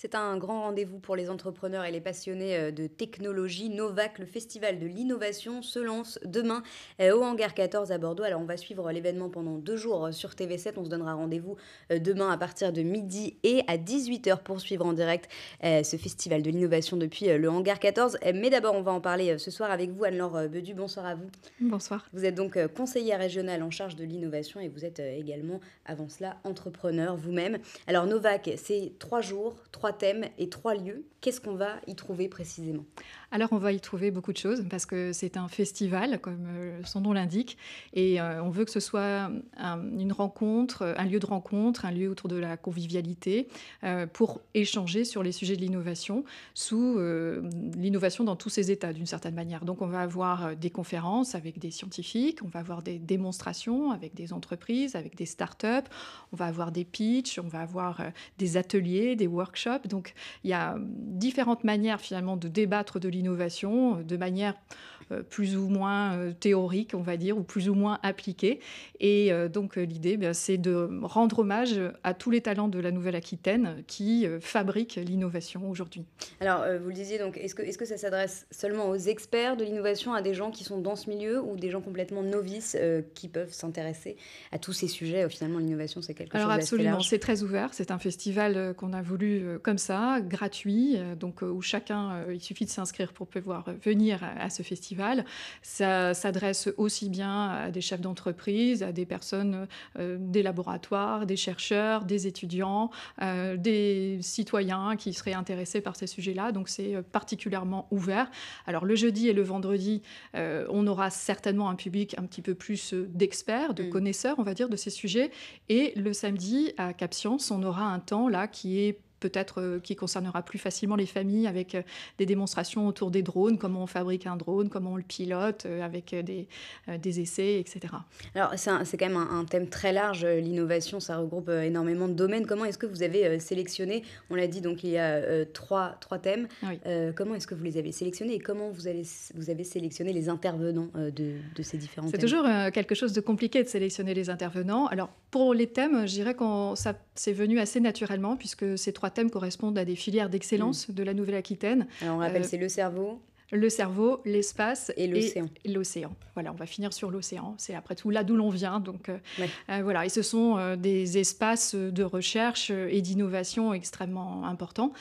C'est un grand rendez-vous pour les entrepreneurs et les passionnés euh, de technologie. Novac, le festival de l'innovation, se lance demain euh, au Hangar 14 à Bordeaux. Alors on va suivre l'événement pendant deux jours euh, sur TV7. On se donnera rendez-vous demain à partir de midi et à 18h pour suivre en direct ce festival de l'innovation depuis le Hangar 14. Mais d'abord, on va en parler ce soir avec vous, Anne-Laure Bedu. Bonsoir à vous. Bonsoir. Vous êtes donc conseillère régionale en charge de l'innovation et vous êtes également, avant cela, entrepreneur vous-même. Alors Novac, c'est trois jours, trois thèmes et trois lieux. Qu'est-ce qu'on va y trouver précisément Alors, on va y trouver beaucoup de choses parce que c'est un festival, comme euh, son nom l'indique, et euh, on veut que ce soit une rencontre, un lieu de rencontre, un lieu autour de la convivialité euh, pour échanger sur les sujets de l'innovation sous l'innovation dans tous ses états, d'une certaine manière. Donc, on va avoir des conférences avec des scientifiques, on va avoir des démonstrations avec des entreprises, avec des start startups, on va avoir des pitchs, on va avoir des ateliers, des workshops donc il y a hum, différentes manières finalement de débattre de l'innovation, euh, de manière euh, plus ou moins euh, théorique, on va dire, ou plus ou moins appliquée. Et donc l'idée, eh c'est de rendre hommage à tous les talents de la Nouvelle-Aquitaine qui fabriquent l'innovation aujourd'hui. Alors vous le disiez, donc est-ce que, est que ça s'adresse seulement aux experts de l'innovation, à des gens qui sont dans ce milieu ou des gens complètement novices qui peuvent s'intéresser à tous ces sujets Finalement, l'innovation, c'est quelque chose Alors absolument, c'est très ouvert. C'est un festival qu'on a voulu comme ça, gratuit, euh, donc euh, où chacun, euh, il suffit de s'inscrire pour pouvoir venir à, ce festival. Ça s'adresse aussi bien à des chefs d'entreprise, à des personnes des laboratoires, des chercheurs, des étudiants, des citoyens qui seraient intéressés par ces sujets-là. Donc c'est particulièrement ouvert. Alors le jeudi et le vendredi, on aura certainement un public un petit peu plus d'experts, de mm. connaisseurs, on va dire, de ces sujets. Et le samedi à Cap on aura un temps là qui est peut-être euh, qui concernera plus facilement les familles avec euh, des démonstrations autour des drones, comment on fabrique un drone, comment on le pilote, euh, avec des, des essais, etc. Alors c'est quand même un, thème très large, l'innovation, ça regroupe énormément de domaines. Comment est-ce que vous avez sélectionné, on l'a dit, donc il y a trois, trois thèmes, comment est-ce que vous les avez sélectionnés et comment vous avez, vous avez sélectionné les intervenants de, de, ces différents thèmes C'est toujours quelque chose de compliqué de sélectionner les intervenants. Alors pour les thèmes, je dirais que ça c'est venu assez naturellement puisque ces trois thèmes correspondent à des filières d'excellence mm. de la Nouvelle-Aquitaine. on rappelle, euh, c'est le cerveau, le cerveau, l'espace et l'océan. L'océan. Voilà, on va finir sur l'océan. C'est après tout là d'où l'on vient. Donc euh, euh, voilà, et ce sont euh, des espaces de recherche et d'innovation extrêmement importants.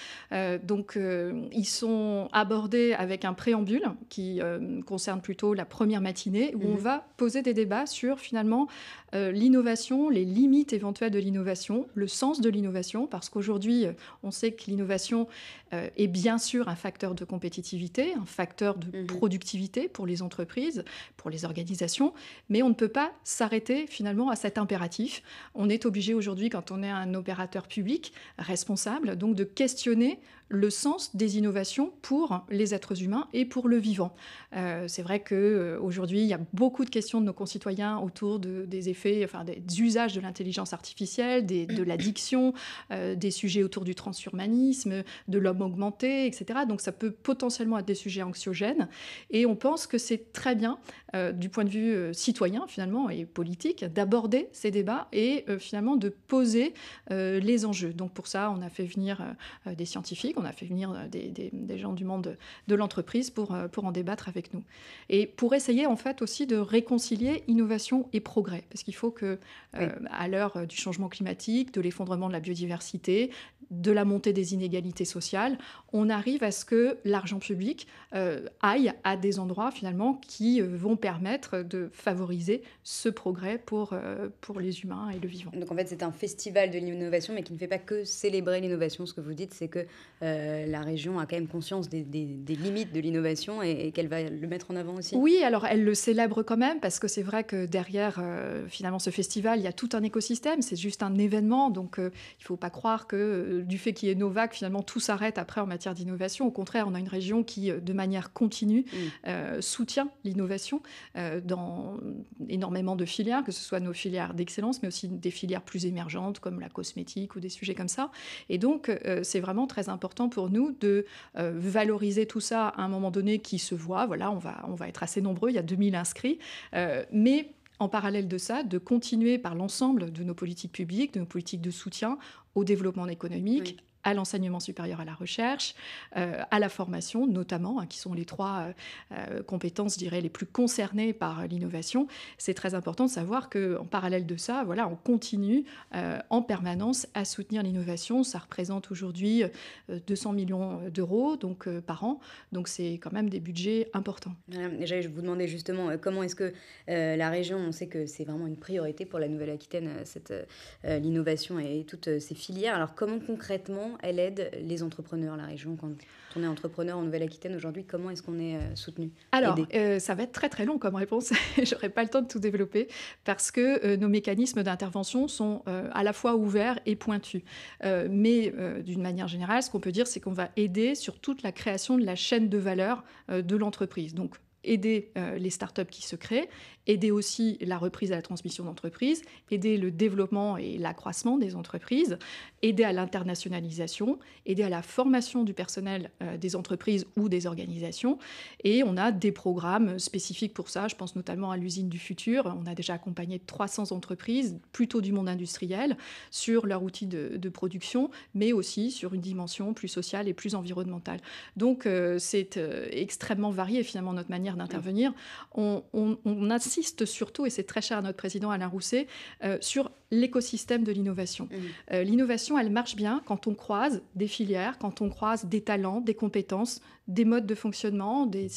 donc ils sont abordés avec un préambule qui concerne plutôt la première matinée où on mhm. va poser des débats sur finalement l'innovation, les limites éventuelles de l'innovation, le sens de l'innovation, parce qu'aujourd'hui on sait que l'innovation est bien sûr un facteur de compétitivité, un facteur de mmh productivité pour les entreprises, pour les organisations, mais on ne peut pas s'arrêter finalement à cet impératif. On est obligé aujourd'hui, quand on est un opérateur public responsable, donc de questionner le sens des innovations pour les êtres humains et pour le vivant. Euh, c'est vrai qu'aujourd'hui, euh, il y a beaucoup de questions de nos concitoyens autour de, des effets, enfin des usages de l'intelligence artificielle, de mmh. l'addiction, euh, des sujets autour du transhumanisme, de l'homme augmenté, etc. Donc ça peut potentiellement être des sujets anxiogène. Et on pense que c'est très bien, euh, du point de vue euh, citoyen finalement et politique, d'aborder ces débats et euh, finalement de poser les enjeux. Donc pour ça, on a fait venir des scientifiques, on a fait venir des, gens du monde de l'entreprise pour, pour en débattre avec nous. Et pour essayer en fait aussi de réconcilier innovation et progrès, parce qu'il faut que, à l'heure du changement climatique, de l'effondrement de la biodiversité, de la montée des inégalités sociales, on arrive à ce que l'argent public euh, aille à des endroits finalement qui euh, vont permettre de favoriser ce progrès pour, euh, pour les humains et le vivant. Donc en fait c'est un festival de l'innovation mais qui ne fait pas que célébrer l'innovation. Ce que vous dites c'est que la région a quand même conscience des, limites de l'innovation et, qu'elle va le mettre en avant aussi. Oui alors elle le célèbre quand même parce que c'est vrai que derrière finalement ce festival il y a tout un écosystème, c'est juste un événement donc il ne faut pas croire que du fait qu'il y ait Novac finalement tout s'arrête après en matière d'innovation. Au contraire on a une région qui de manière continue, mm. euh, soutient l'innovation euh, dans énormément de filières, que ce soit nos filières d'excellence, mais aussi des filières plus émergentes comme la cosmétique ou des sujets comme ça. Et donc, euh, c'est vraiment très important pour nous de valoriser tout ça à un moment donné qui se voit. Voilà, on va, on va être assez nombreux, il y a 2000 inscrits. mais en parallèle de ça, de continuer par l'ensemble de nos politiques publiques, de nos politiques de soutien au développement économique, à l'enseignement supérieur, à la recherche, euh, à la formation notamment, hein, qui sont les trois euh, euh, compétences, je dirais, les plus concernées par l'innovation. C'est très important de savoir qu'en parallèle de ça, voilà, on continue en permanence à soutenir l'innovation. Ça représente aujourd'hui 200 millions d'euros donc par an, donc c'est quand même des budgets importants. déjà, je vous demandais justement comment est-ce que la région, on sait que c'est vraiment une priorité pour la Nouvelle-Aquitaine, l'innovation et toutes ces filières. Alors comment concrètement elle aide les entrepreneurs, la région Quand on est entrepreneur en Nouvelle-Aquitaine aujourd'hui, comment est-ce qu'on est, euh, soutenu Alors, euh, ça va être très très long comme réponse. je n'aurai pas le temps de tout développer parce que euh, nos mécanismes d'intervention sont à la fois ouverts et pointus. mais d'une manière générale, ce qu'on peut dire, c'est qu'on va aider sur toute la création de la chaîne de valeur de l'entreprise. Donc, aider euh, les startups qui se créent, aider aussi la reprise et la transmission d'entreprises, aider le développement et l'accroissement des entreprises, aider à l'internationalisation, aider à la formation du personnel euh, des entreprises ou des organisations. Et on a des programmes spécifiques pour ça. Je pense notamment à l'usine du futur. On a déjà accompagné 300 entreprises, plutôt du monde industriel, sur leur outil de, production, mais aussi sur une dimension plus sociale et plus environnementale. Donc euh, c'est extrêmement varié finalement notre manière Mm. d'intervenir, on, insiste surtout, et c'est très cher à notre président Alain Rousset, euh, sur l'écosystème de l'innovation. Mm. Euh, l'innovation, elle marche bien quand on croise des filières, quand on croise des talents, des compétences, des modes de fonctionnement, des,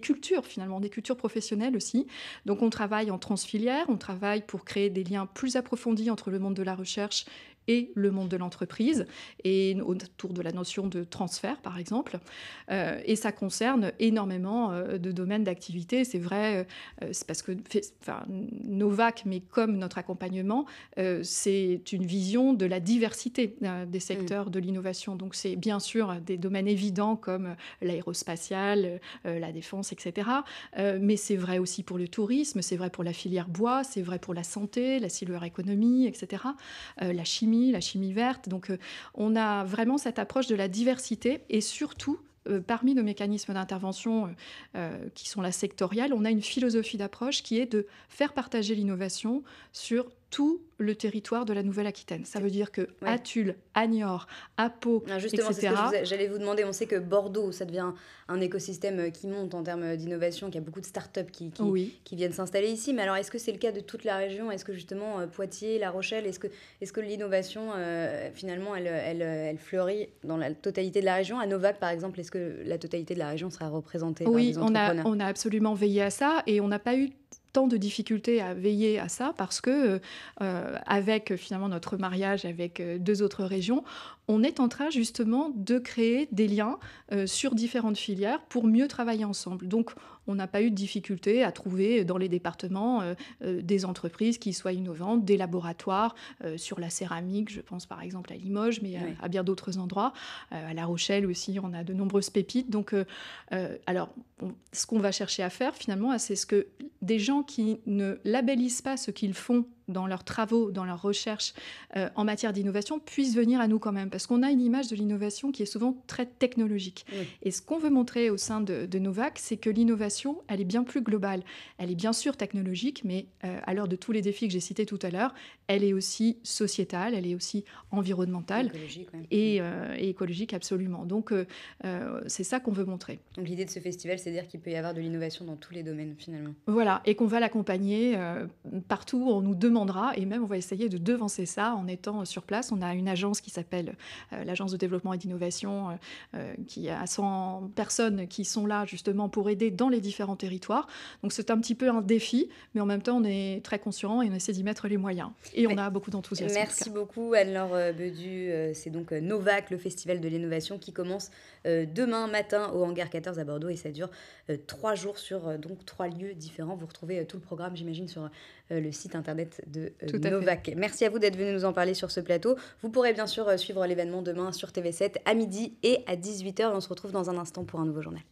cultures finalement, des cultures professionnelles aussi. Donc on travaille en transfilière, on travaille pour créer des liens plus approfondis entre le monde de la recherche et le monde de l'entreprise, et autour de la notion de transfert, par exemple. Euh, et ça concerne énormément euh, de domaines d'activité. C'est vrai, c'est parce que nos Novac, mais comme notre accompagnement, euh, c'est une vision de la diversité euh, des mm. secteurs de l'innovation. Donc c'est bien sûr des domaines évidents comme euh, l'aérospatiale, la défense, etc. mais c'est vrai aussi pour le tourisme, c'est vrai pour la filière bois, c'est vrai pour la santé, la silver économie, etc. la chimie, la chimie verte. Donc on a vraiment cette approche de la diversité et surtout parmi nos mécanismes d'intervention qui sont la sectorielle, on a une philosophie d'approche qui est de faire partager l'innovation sur tout le territoire de la Nouvelle-Aquitaine. Ça veut dire que ouais. à Tulle, à Niort, à Pau, j'allais vous demander. On sait que Bordeaux, ça devient un écosystème euh, qui monte en termes d'innovation, qu'il y a beaucoup de start qui, qui, viennent s'installer ici. Mais alors, est-ce que c'est le cas de toute la région Est-ce que justement euh, Poitiers, La Rochelle, est-ce que, l'innovation, euh, finalement, elle, fleurit dans la totalité de la région À Novac, par exemple, est-ce que la totalité de la région sera représentée Oui, par des on, a, on a absolument veillé à ça et on n'a pas eu de difficultés à veiller à ça parce que, euh, euh, avec euh, finalement notre mariage avec deux autres régions, on est en train justement de créer des liens sur différentes filières pour mieux travailler ensemble. Donc, on n'a pas eu de difficulté à trouver dans les départements euh, euh, des entreprises qui soient innovantes, des laboratoires euh, sur la céramique, je pense par exemple à Limoges, mais à, bien d'autres endroits. à La Rochelle aussi, on a de nombreuses pépites. Donc, alors, ce qu'on va chercher à faire finalement, c'est ce que des gens qui ne labellisent pas ce qu'ils font dans leurs travaux, dans leurs recherches euh, en matière d'innovation puissent venir à nous quand même, parce qu'on a une image de l'innovation qui est souvent très technologique. Et ce qu'on veut montrer au sein de, de Novac, c'est que l'innovation, elle est bien plus globale. Elle est bien sûr technologique, mais euh, à l'heure de tous les défis que j'ai cités tout à l'heure, elle est aussi sociétale, elle est aussi environnementale euh, et, écologique absolument. Donc c'est ça qu'on veut montrer. Donc l'idée de ce festival, c'est dire qu'il peut y avoir de l'innovation dans tous les domaines finalement. Voilà, et qu'on va l'accompagner partout. On nous demande et même on va essayer de devancer ça en étant sur place. On a une agence qui s'appelle euh, l'Agence de développement et d'innovation euh, euh, qui a 100 personnes qui sont là justement pour aider dans les différents territoires. Donc c'est un petit peu un défi, mais en même temps on est très conscient et on essaie d'y mettre les moyens. Et on a beaucoup d'enthousiasme. Merci beaucoup Anne-Laure Bedu. C'est donc Novac, le festival de l'innovation qui commence demain matin au hangar 14 à Bordeaux et ça dure trois jours sur donc trois lieux différents. Vous retrouvez tout le programme j'imagine sur le site internet de euh, Novak. Merci à vous d'être venu nous en parler sur ce plateau. Vous pourrez bien sûr euh, suivre l'événement demain sur TV7 à midi et à 18h. On se retrouve dans un instant pour un nouveau journal.